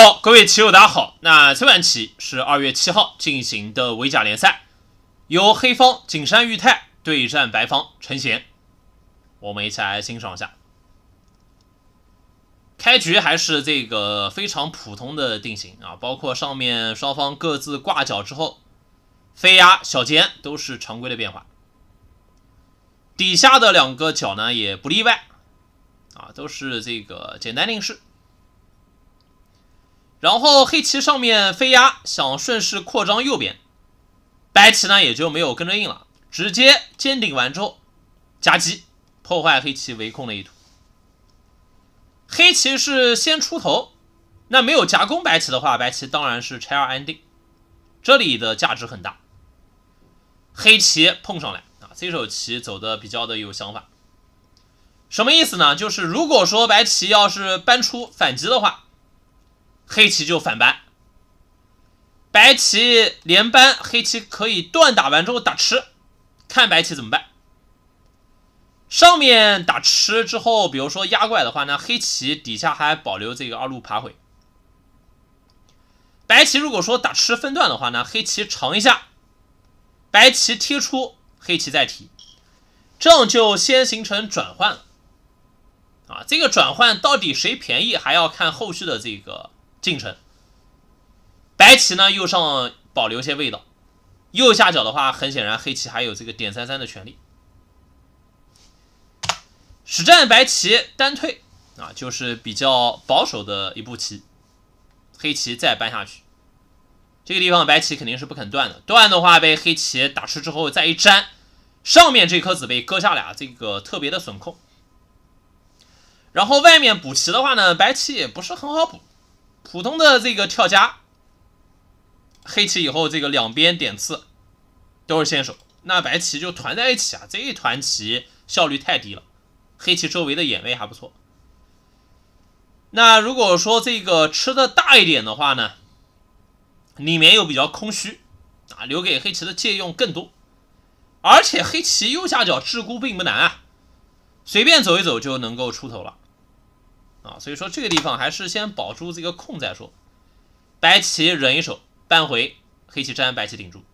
好，各位棋友，大家好。那崔万棋是二月七号进行的围甲联赛，由黑方井山裕太对战白方陈贤，我们一起来欣赏一下。开局还是这个非常普通的定型啊，包括上面双方各自挂角之后，飞压小尖都是常规的变化。底下的两个角呢，也不例外啊，都是这个简单定式。然后黑棋上面飞压，想顺势扩张右边，白棋呢也就没有跟着应了，直接尖顶完之后夹击，破坏黑棋围控的意图。黑棋是先出头，那没有夹攻白棋的话，白棋当然是拆二安定，这里的价值很大。黑棋碰上来啊，这手棋走的比较的有想法，什么意思呢？就是如果说白棋要是搬出反击的话。黑棋就反扳。白棋连扳，黑棋可以断打完之后打吃，看白棋怎么办。上面打吃之后，比如说压来的话呢，黑棋底下还保留这个二路爬回。白棋如果说打吃分段的话呢，黑棋长一下，白棋贴出，黑棋再提，这样就先形成转换了。啊，这个转换到底谁便宜，还要看后续的这个。进城，白棋呢右上保留些味道，右下角的话，很显然黑棋还有这个点三三的权利。实战白棋单退啊，就是比较保守的一步棋。黑棋再搬下去，这个地方白棋肯定是不肯断的。断的话，被黑棋打出之后再一粘，上面这颗子被割下俩，这个特别的损控。然后外面补棋的话呢，白棋也不是很好补。普通的这个跳夹黑棋以后，这个两边点刺都是先手，那白棋就团在一起啊，这一团棋效率太低了。黑棋周围的眼位还不错。那如果说这个吃的大一点的话呢，里面又比较空虚啊，留给黑棋的借用更多，而且黑棋右下角制孤并不难啊，随便走一走就能够出头了。啊，所以说这个地方还是先保住这个空再说。白棋忍一手，扳回黑棋粘，白棋顶住。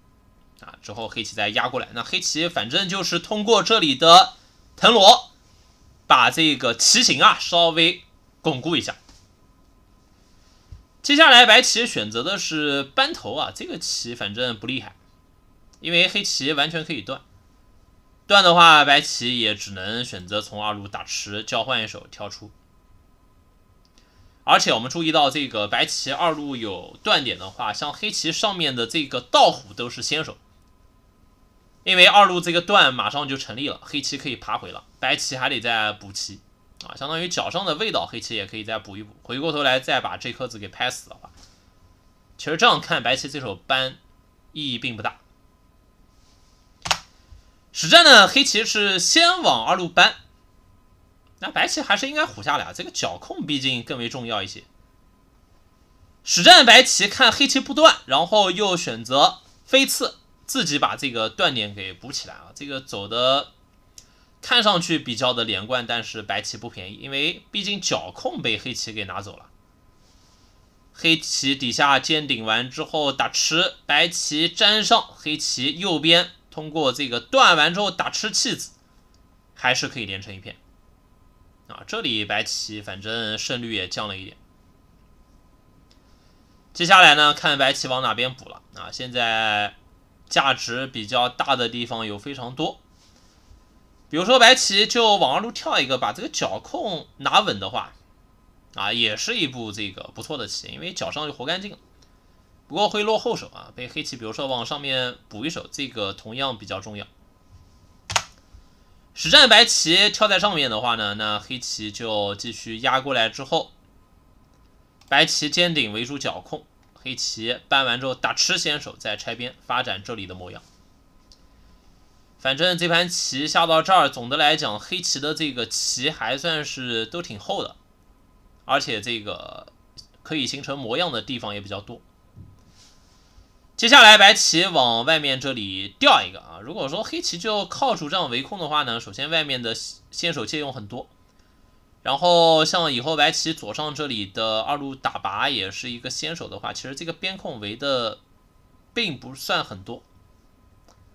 啊，之后黑棋再压过来，那黑棋反正就是通过这里的藤萝把这个棋形啊稍微巩固一下。接下来白棋选择的是扳头啊，这个棋反正不厉害，因为黑棋完全可以断。断的话，白棋也只能选择从二路打吃，交换一手跳出。而且我们注意到，这个白棋二路有断点的话，像黑棋上面的这个倒虎都是先手，因为二路这个断马上就成立了，黑棋可以爬回了，白棋还得再补棋啊，相当于脚上的味道，黑棋也可以再补一补，回过头来再把这颗子给拍死的话，其实这样看，白棋这手搬意义并不大。实战呢，黑棋是先往二路搬。那白棋还是应该虎下俩，这个角控毕竟更为重要一些。实战白棋看黑棋不断，然后又选择飞刺，自己把这个断点给补起来啊。这个走的看上去比较的连贯，但是白棋不便宜，因为毕竟角控被黑棋给拿走了。黑棋底下尖顶完之后打吃，白棋粘上，黑棋右边通过这个断完之后打吃弃子，还是可以连成一片。啊，这里白棋反正胜率也降了一点。接下来呢，看白棋往哪边补了啊。现在价值比较大的地方有非常多，比如说白棋就往二路跳一个，把这个角控拿稳的话，啊，也是一步这个不错的棋，因为角上就活干净。了。不过会落后手啊，被黑棋比如说往上面补一手，这个同样比较重要。实战白棋跳在上面的话呢，那黑棋就继续压过来之后，白棋尖顶围住角控，黑棋扳完之后打吃先手再拆边发展这里的模样。反正这盘棋下到这儿，总的来讲，黑棋的这个棋还算是都挺厚的，而且这个可以形成模样的地方也比较多。接下来白棋往外面这里掉一个啊，如果说黑棋就靠主将围控的话呢，首先外面的先手借用很多，然后像以后白棋左上这里的二路打拔也是一个先手的话，其实这个边控围的并不算很多，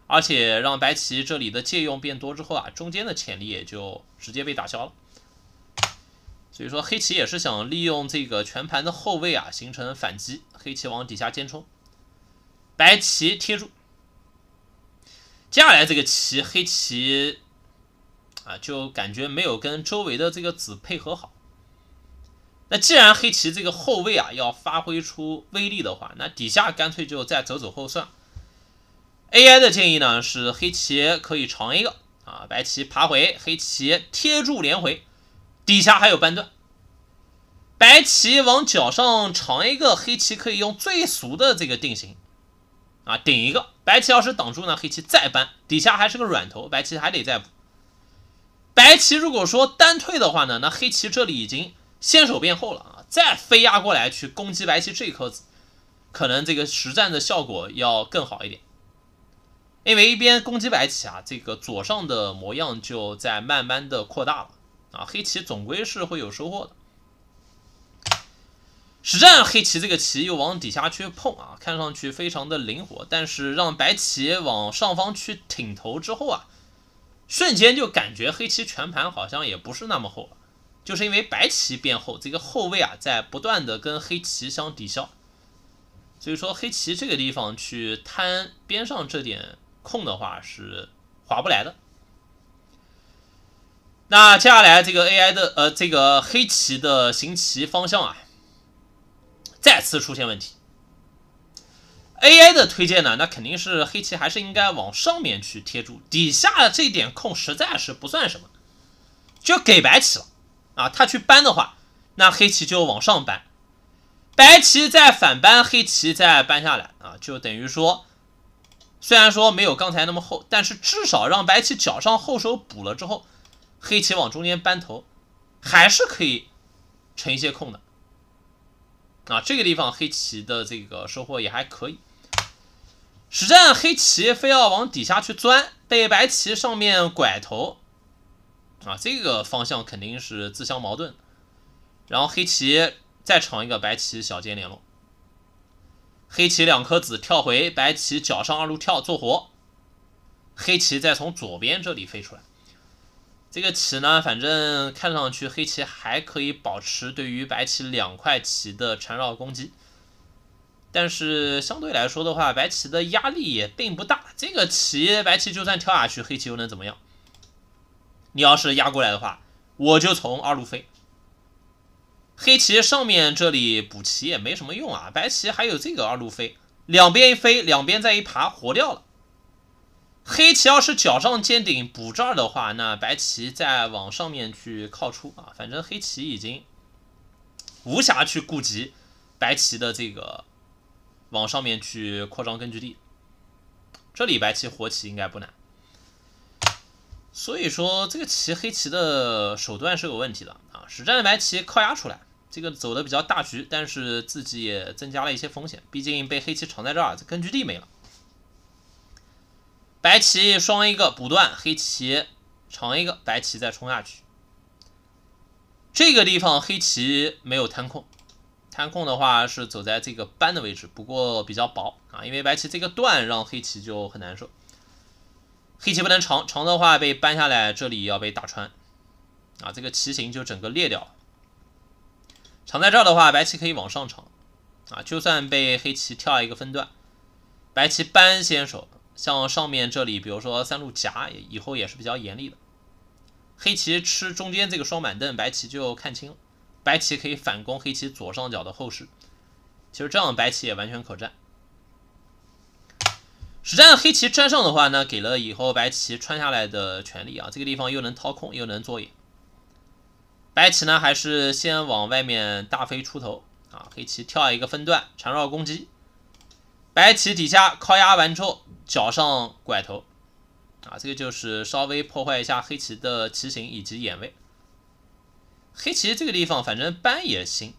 而且让白棋这里的借用变多之后啊，中间的潜力也就直接被打消了。所以说黑棋也是想利用这个全盘的后卫啊，形成反击，黑棋往底下尖冲。白棋贴住，接下来这个棋黑棋啊就感觉没有跟周围的这个子配合好。那既然黑棋这个后位啊要发挥出威力的话，那底下干脆就再走走后算。AI 的建议呢是黑棋可以长一个啊，白棋爬回，黑棋贴住连回，底下还有半段。白棋往角上长一个，黑棋可以用最俗的这个定型。啊，顶一个！白棋要是挡住呢，黑棋再搬底下还是个软头，白棋还得再补。白棋如果说单退的话呢，那黑棋这里已经先手变厚了啊，再飞压过来去攻击白棋这一颗子，可能这个实战的效果要更好一点。因为一边攻击白棋啊，这个左上的模样就在慢慢的扩大了啊，黑棋总归是会有收获的。实战黑棋这个棋又往底下去碰啊，看上去非常的灵活，但是让白棋往上方去挺头之后啊，瞬间就感觉黑棋全盘好像也不是那么厚了，就是因为白棋变厚，这个后位啊在不断的跟黑棋相抵消，所以说黑棋这个地方去贪边上这点空的话是划不来的。那接下来这个 AI 的呃这个黑棋的行棋方向啊。再次出现问题，AI 的推荐呢？那肯定是黑棋还是应该往上面去贴住，底下这点空实在是不算什么，就给白棋了啊。他去搬的话，那黑棋就往上搬，白棋再反搬，黑棋再搬下来啊，就等于说，虽然说没有刚才那么厚，但是至少让白棋脚上后手补了之后，黑棋往中间搬头，还是可以成一些空的。啊，这个地方黑棋的这个收获也还可以。实战黑棋非要往底下去钻，被白棋上面拐头，啊，这个方向肯定是自相矛盾。然后黑棋再闯一个白棋小尖联络，黑棋两颗子跳回白棋角上二路跳做活，黑棋再从左边这里飞出来。这个棋呢，反正看上去黑棋还可以保持对于白棋两块棋的缠绕攻击，但是相对来说的话，白棋的压力也并不大。这个棋白棋就算跳下去，黑棋又能怎么样？你要是压过来的话，我就从二路飞。黑棋上面这里补棋也没什么用啊，白棋还有这个二路飞，两边一飞，两边再一爬，活掉了。黑棋要是角上尖顶补这儿的话，那白棋再往上面去靠出啊，反正黑棋已经无暇去顾及白棋的这个往上面去扩张根据地。这里白棋活棋应该不难，所以说这个棋黑棋的手段是有问题的啊！实战白棋靠压出来，这个走的比较大局，但是自己也增加了一些风险，毕竟被黑棋藏在这儿，这根据地没了。白棋双一个补断，黑棋长一个，白棋再冲下去。这个地方黑棋没有贪空，贪空的话是走在这个扳的位置，不过比较薄啊，因为白棋这个断让黑棋就很难受。黑棋不能长长的话被扳下来，这里要被打穿啊，这个棋形就整个裂掉。长在这儿的话，白棋可以往上长啊，就算被黑棋跳一个分段，白棋扳先手。像上面这里，比如说三路夹以后也是比较严厉的。黑棋吃中间这个双板凳，白棋就看清了。白棋可以反攻黑棋左上角的后势。其实这样白棋也完全可战。实战黑棋粘上的话呢，给了以后白棋穿下来的权利啊，这个地方又能掏空，又能做眼。白棋呢还是先往外面大飞出头啊，黑棋跳一个分段缠绕攻击。白棋底下靠压完之后，角上拐头，啊，这个就是稍微破坏一下黑棋的棋形以及眼位。黑棋这个地方反正搬也行，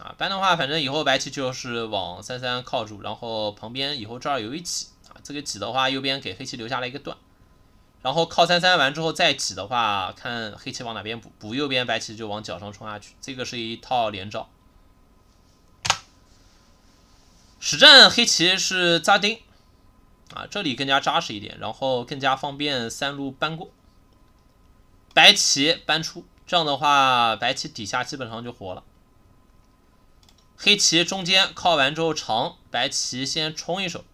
啊，搬的话，反正以后白棋就是往三三靠住，然后旁边以后这儿有一挤，啊，这个挤的话，右边给黑棋留下了一个断，然后靠三三完之后再挤的话，看黑棋往哪边补，补右边白棋就往角上冲下去，这个是一套连招。实战黑棋是扎丁，啊，这里更加扎实一点，然后更加方便三路搬过。白棋搬出，这样的话白棋底下基本上就活了。黑棋中间靠完之后长，白棋先冲一手，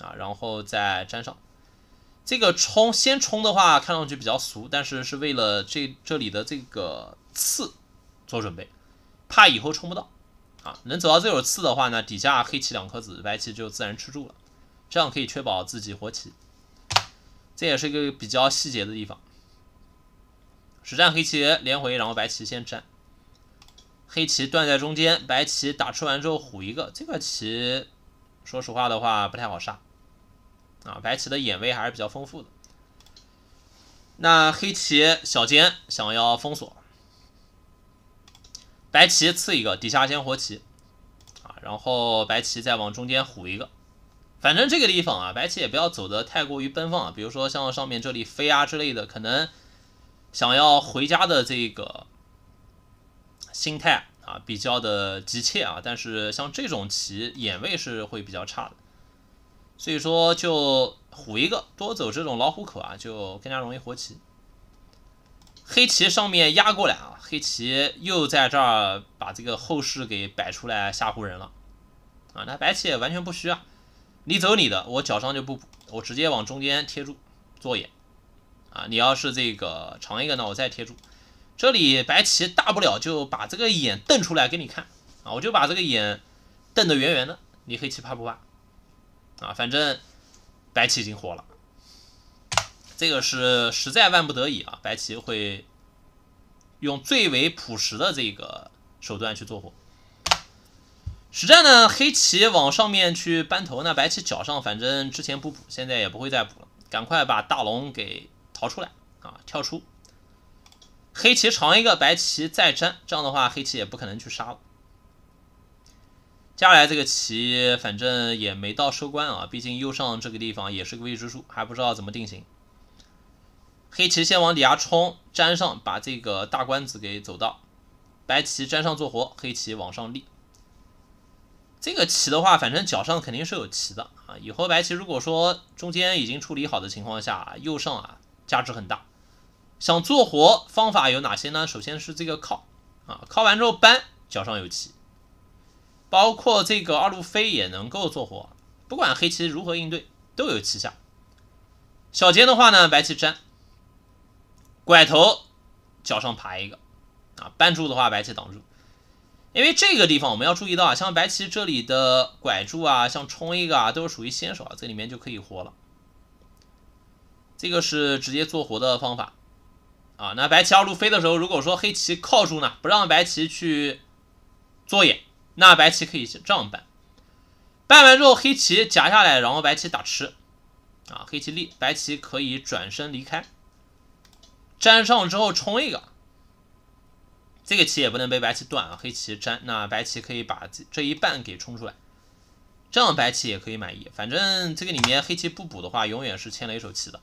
啊，然后再粘上。这个冲先冲的话看上去比较俗，但是是为了这这里的这个刺做准备，怕以后冲不到。啊，能走到这首刺的话呢，底下黑棋两颗子，白棋就自然吃住了，这样可以确保自己活棋。这也是一个比较细节的地方。实战黑棋连回，然后白棋先占，黑棋断在中间，白棋打吃完之后虎一个，这个棋说实话的话不太好杀。啊，白棋的眼位还是比较丰富的。那黑棋小尖想要封锁。白棋刺一个，底下先活棋啊，然后白棋再往中间虎一个，反正这个地方啊，白棋也不要走的太过于奔放啊，比如说像上面这里飞啊之类的，可能想要回家的这个心态啊比较的急切啊，但是像这种棋眼位是会比较差的，所以说就虎一个，多走这种老虎口啊，就更加容易活棋。黑棋上面压过来啊，黑棋又在这儿把这个后势给摆出来吓唬人了，啊，那白棋也完全不虚啊，你走你的，我脚上就不，补，我直接往中间贴住做眼，啊，你要是这个长一个呢，我再贴住，这里白棋大不了就把这个眼瞪出来给你看啊，我就把这个眼瞪得圆圆的，你黑棋怕不怕？啊，反正白棋已经活了。这个是实在万不得已啊，白棋会用最为朴实的这个手段去做活。实战呢，黑棋往上面去扳头，那白棋角上反正之前不补，现在也不会再补了，赶快把大龙给逃出来啊，跳出。黑棋长一个，白棋再粘，这样的话黑棋也不可能去杀了。接下来这个棋反正也没到收官啊，毕竟右上这个地方也是个未知数，还不知道怎么定型。黑棋先往底下冲，粘上，把这个大官子给走到，白棋粘上做活，黑棋往上立。这个棋的话，反正脚上肯定是有棋的啊。以后白棋如果说中间已经处理好的情况下，右上啊价值很大。想做活方法有哪些呢？首先是这个靠啊，靠完之后搬，脚上有棋。包括这个二路飞也能够做活，不管黑棋如何应对，都有棋下。小尖的话呢，白棋粘。拐头，角上爬一个，啊，绊住的话白棋挡住，因为这个地方我们要注意到啊，像白棋这里的拐住啊，像冲一个啊，都是属于先手啊，这里面就可以活了。这个是直接做活的方法啊。那白棋二路飞的时候，如果说黑棋靠住呢，不让白棋去做眼，那白棋可以这样办。办完之后黑棋夹下来，然后白棋打吃，啊，黑棋立，白棋可以转身离开。粘上之后冲一个，这个棋也不能被白棋断啊，黑棋粘，那白棋可以把这一半给冲出来，这样白棋也可以满意。反正这个里面黑棋不补的话，永远是欠了一手棋的。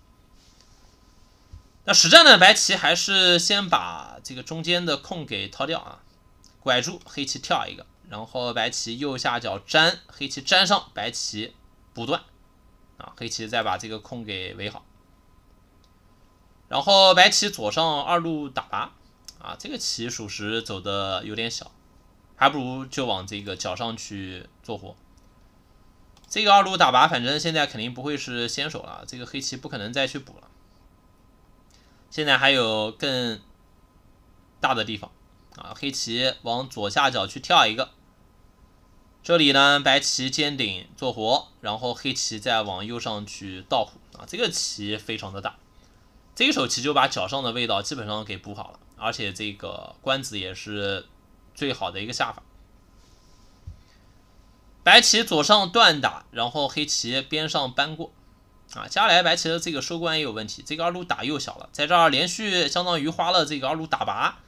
那实战呢，白棋还是先把这个中间的空给掏掉啊，拐住黑棋跳一个，然后白棋右下角粘，黑棋粘上，白棋补断，啊，黑棋再把这个空给围好。然后白棋左上二路打八啊，这个棋属实走的有点小，还不如就往这个角上去做活。这个二路打八，反正现在肯定不会是先手了，这个黑棋不可能再去补了。现在还有更大的地方啊，黑棋往左下角去跳一个，这里呢白棋尖顶做活，然后黑棋再往右上去倒虎啊，这个棋非常的大。这一手棋就把脚上的味道基本上给补好了，而且这个官子也是最好的一个下法。白棋左上断打，然后黑棋边上搬过。啊，接下来白棋的这个收官也有问题，这个二路打又小了，在这儿连续相当于花了这个二路打拔，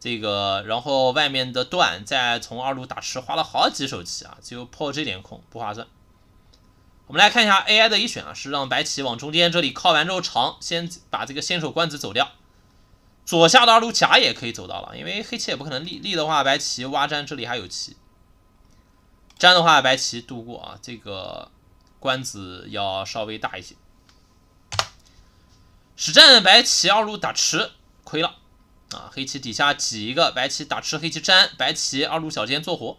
这个然后外面的断再从二路打吃，花了好几手棋啊，就破这点空不划算。我们来看一下 AI 的一选啊，是让白棋往中间这里靠完之后长，先把这个先手官子走掉。左下的二路甲也可以走到了，因为黑棋也不可能立立的话，白棋挖粘这里还有棋，粘的话白棋渡过啊，这个官子要稍微大一些。实战白棋二路打吃亏了啊，黑棋底下挤一个，白棋打吃黑棋粘，白棋二路小尖做活。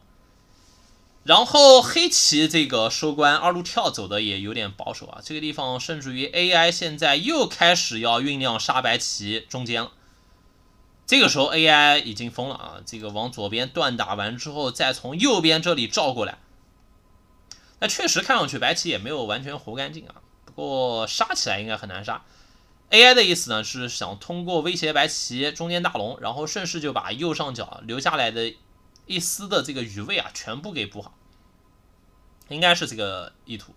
然后黑棋这个收官二路跳走的也有点保守啊，这个地方甚至于 AI 现在又开始要酝酿杀白棋中间了。这个时候 AI 已经疯了啊，这个往左边断打完之后，再从右边这里照过来，那确实看上去白棋也没有完全活干净啊。不过杀起来应该很难杀。AI 的意思呢是想通过威胁白棋中间大龙，然后顺势就把右上角留下来的一丝的这个余味啊全部给补好。应该是这个意图。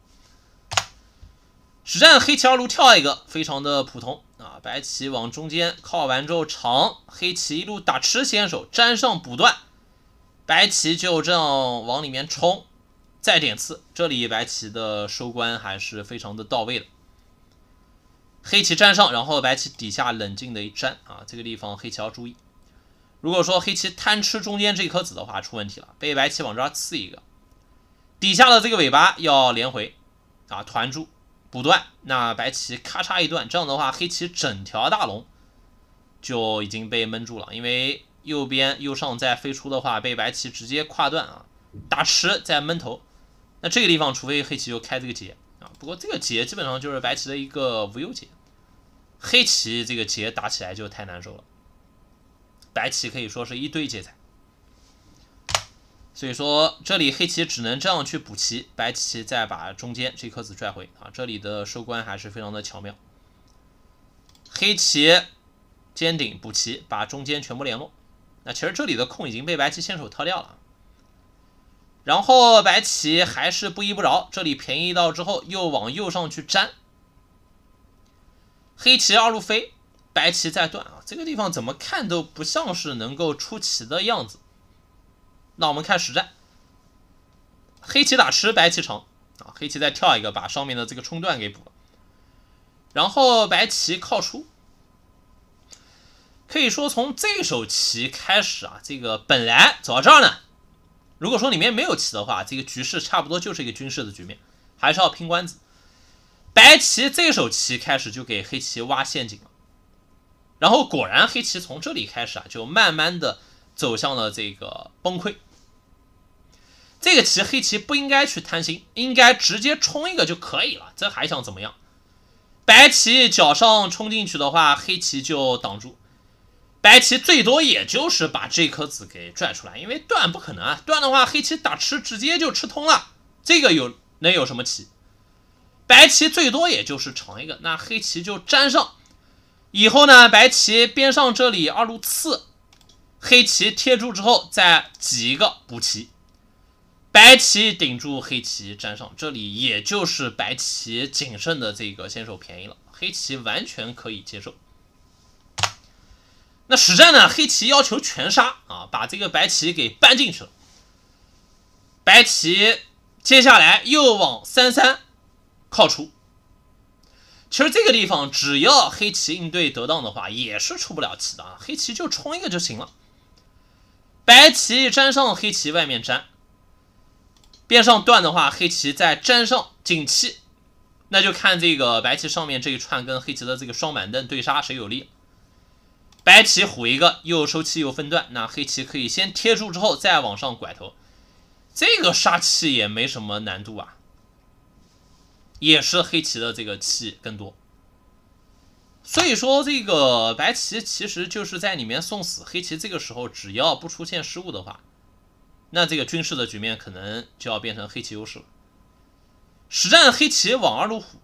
实战黑棋二路跳一个，非常的普通啊。白棋往中间靠完之后长，黑棋一路打吃先手，粘上补断。白棋就这样往里面冲，再点刺。这里白棋的收官还是非常的到位的。黑棋粘上，然后白棋底下冷静的一粘啊。这个地方黑棋要注意，如果说黑棋贪吃中间这颗子的话，出问题了，被白棋往这儿刺一个。底下的这个尾巴要连回，啊，团住补断，那白棋咔嚓一断，这样的话黑棋整条大龙就已经被闷住了，因为右边右上再飞出的话，被白棋直接跨断啊，打吃再闷头，那这个地方除非黑棋就开这个劫啊，不过这个劫基本上就是白棋的一个无忧劫，黑棋这个劫打起来就太难受了，白棋可以说是一堆劫材。所以说，这里黑棋只能这样去补棋，白棋再把中间这颗子拽回啊。这里的收官还是非常的巧妙，黑棋尖顶补棋，把中间全部联络。那其实这里的空已经被白棋先手掏掉了，然后白棋还是不依不饶，这里便宜到之后又往右上去粘。黑棋二路飞，白棋再断啊。这个地方怎么看都不像是能够出棋的样子。那我们看实战，黑棋打吃，白棋成啊，黑棋再跳一个，把上面的这个冲段给补了，然后白棋靠出，可以说从这手棋开始啊，这个本来走到这儿呢，如果说里面没有棋的话，这个局势差不多就是一个军事的局面，还是要拼官子。白棋这手棋开始就给黑棋挖陷阱了，然后果然黑棋从这里开始啊，就慢慢的走向了这个崩溃。这个棋黑棋不应该去贪心，应该直接冲一个就可以了。这还想怎么样？白棋脚上冲进去的话，黑棋就挡住。白棋最多也就是把这颗子给拽出来，因为断不可能。啊，断的话，黑棋打吃直接就吃通了。这个有能有什么棋？白棋最多也就是长一个，那黑棋就粘上。以后呢，白棋边上这里二路刺，黑棋贴住之后再挤一个补棋。白棋顶住黑棋粘上，这里也就是白棋仅剩的这个先手便宜了，黑棋完全可以接受。那实战呢？黑棋要求全杀啊，把这个白棋给搬进去了。白棋接下来又往三三靠出，其实这个地方只要黑棋应对得当的话，也是出不了棋的啊。黑棋就冲一个就行了。白棋粘上，黑棋外面粘。边上断的话，黑棋再粘上紧气，那就看这个白棋上面这一串跟黑棋的这个双板凳对杀谁有利。白棋虎一个，又收气又分段，那黑棋可以先贴住，之后再往上拐头。这个杀气也没什么难度啊，也是黑棋的这个气更多。所以说这个白棋其实就是在里面送死，黑棋这个时候只要不出现失误的话。那这个军事的局面可能就要变成黑棋优势了。实战黑棋往二路虎，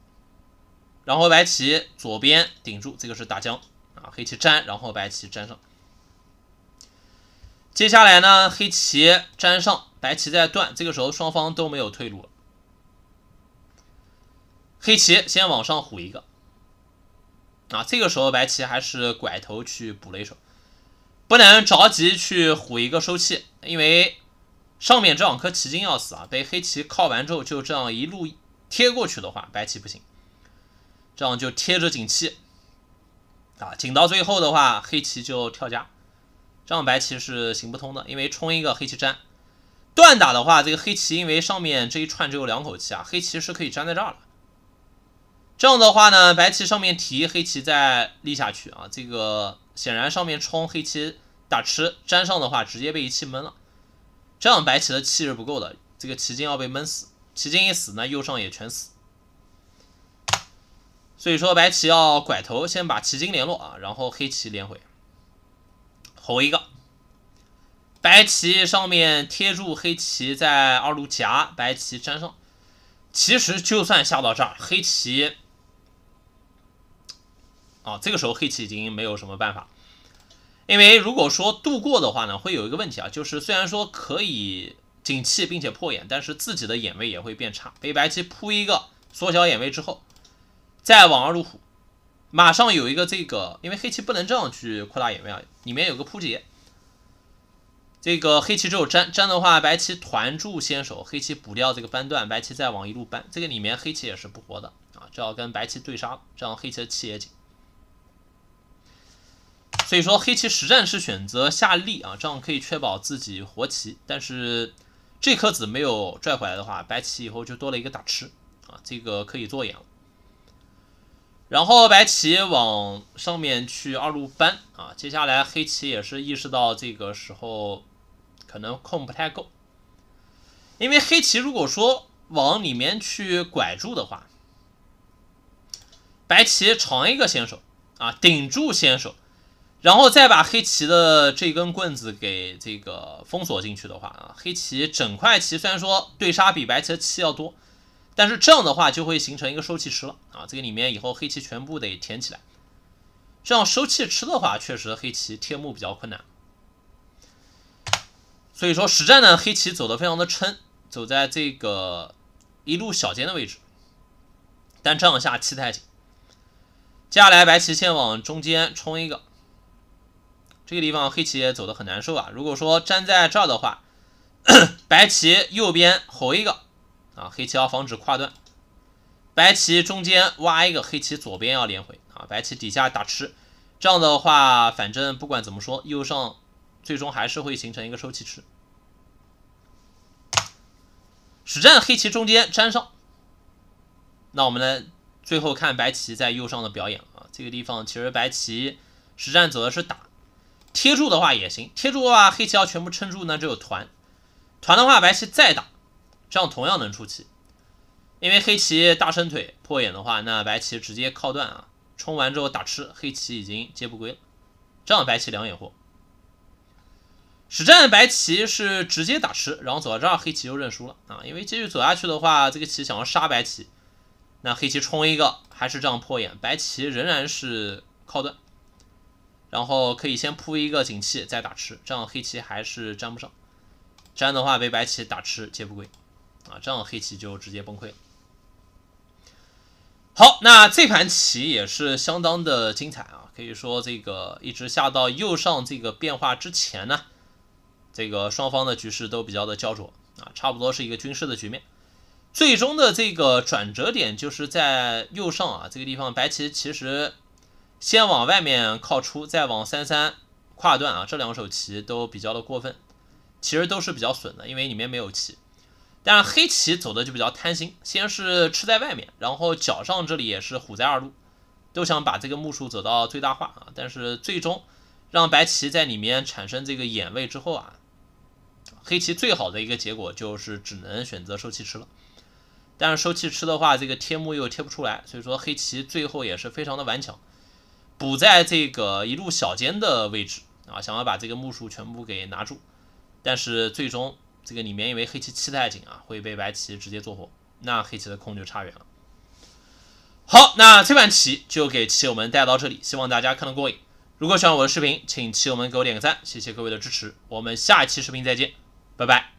然后白棋左边顶住，这个是打将啊，黑棋粘，然后白棋粘上。接下来呢，黑棋粘上，白棋再断，这个时候双方都没有退路了。黑棋先往上虎一个，啊，这个时候白棋还是拐头去补了一手，不能着急去虎一个收气，因为。上面这两颗棋筋要死啊！被黑棋靠完之后，就这样一路贴过去的话，白棋不行，这样就贴着紧气啊，紧到最后的话，黑棋就跳家，这样白棋是行不通的，因为冲一个黑棋粘断打的话，这个黑棋因为上面这一串只有两口气啊，黑棋是可以粘在这儿了。这样的话呢，白棋上面提，黑棋再立下去啊，这个显然上面冲黑棋打吃粘上的话，直接被一气闷了。这样白棋的气是不够的，这个棋筋要被闷死，棋筋一死，那右上也全死。所以说白棋要拐头，先把棋筋联络啊，然后黑棋连回，吼一个。白棋上面贴住黑棋，在二路夹，白棋粘上。其实就算下到这儿，黑棋啊，这个时候黑棋已经没有什么办法。因为如果说度过的话呢，会有一个问题啊，就是虽然说可以紧气并且破眼，但是自己的眼位也会变差。被白棋铺一个缩小眼位之后，再往二路虎，马上有一个这个，因为黑棋不能这样去扩大眼位啊，里面有个扑劫。这个黑棋只有粘粘的话，白棋团住先手，黑棋补掉这个扳段，白棋再往一路扳，这个里面黑棋也是不活的啊，这要跟白棋对杀，这样黑棋的气也紧。所以说黑棋实战是选择下力啊，这样可以确保自己活棋。但是这颗子没有拽回来的话，白棋以后就多了一个打吃啊，这个可以做眼了。然后白棋往上面去二路搬啊，接下来黑棋也是意识到这个时候可能空不太够，因为黑棋如果说往里面去拐住的话，白棋长一个先手啊，顶住先手。然后再把黑棋的这根棍子给这个封锁进去的话啊，黑棋整块棋虽然说对杀比白棋的棋要多，但是这样的话就会形成一个收气池了啊，这个里面以后黑棋全部得填起来。这样收气吃的话，确实黑棋贴目比较困难。所以说实战呢，黑棋走的非常的撑，走在这个一路小尖的位置，但这样下气太紧。接下来白棋先往中间冲一个。这个地方黑棋也走的很难受啊。如果说粘在这儿的话，白棋右边活一个啊，黑棋要防止跨断。白棋中间挖一个，黑棋左边要连回啊。白棋底下打吃，这样的话，反正不管怎么说，右上最终还是会形成一个收气吃。实战黑棋中间粘上，那我们来最后看白棋在右上的表演啊。这个地方其实白棋实战走的是打。贴住的话也行，贴住的话黑棋要全部撑住，那只有团。团的话白棋再打，这样同样能出棋。因为黑棋大伸腿破眼的话，那白棋直接靠断啊，冲完之后打吃，黑棋已经接不归了，这样白棋两眼活。实战白棋是直接打吃，然后走到这儿黑棋就认输了啊，因为继续走下去的话，这个棋想要杀白棋，那黑棋冲一个还是这样破眼，白棋仍然是靠断。然后可以先铺一个景气，再打吃，这样黑棋还是粘不上。粘的话被白棋打吃，接不归。啊，这样黑棋就直接崩溃。好，那这盘棋也是相当的精彩啊，可以说这个一直下到右上这个变化之前呢，这个双方的局势都比较的焦灼啊，差不多是一个军事的局面。最终的这个转折点就是在右上啊这个地方，白棋其实。先往外面靠出，再往三三跨段啊，这两手棋都比较的过分，其实都是比较损的，因为里面没有棋。但是黑棋走的就比较贪心，先是吃在外面，然后角上这里也是虎灾二路，都想把这个目数走到最大化啊。但是最终让白棋在里面产生这个眼位之后啊，黑棋最好的一个结果就是只能选择收气吃了。但是收气吃的话，这个贴目又贴不出来，所以说黑棋最后也是非常的顽强。补在这个一路小尖的位置啊，想要把这个木数全部给拿住，但是最终这个里面因为黑棋气太紧啊，会被白棋直接做活，那黑棋的空就差远了。好，那这盘棋就给棋友们带到这里，希望大家看得过瘾。如果喜欢我的视频，请棋友们给我点个赞，谢谢各位的支持。我们下一期视频再见，拜拜。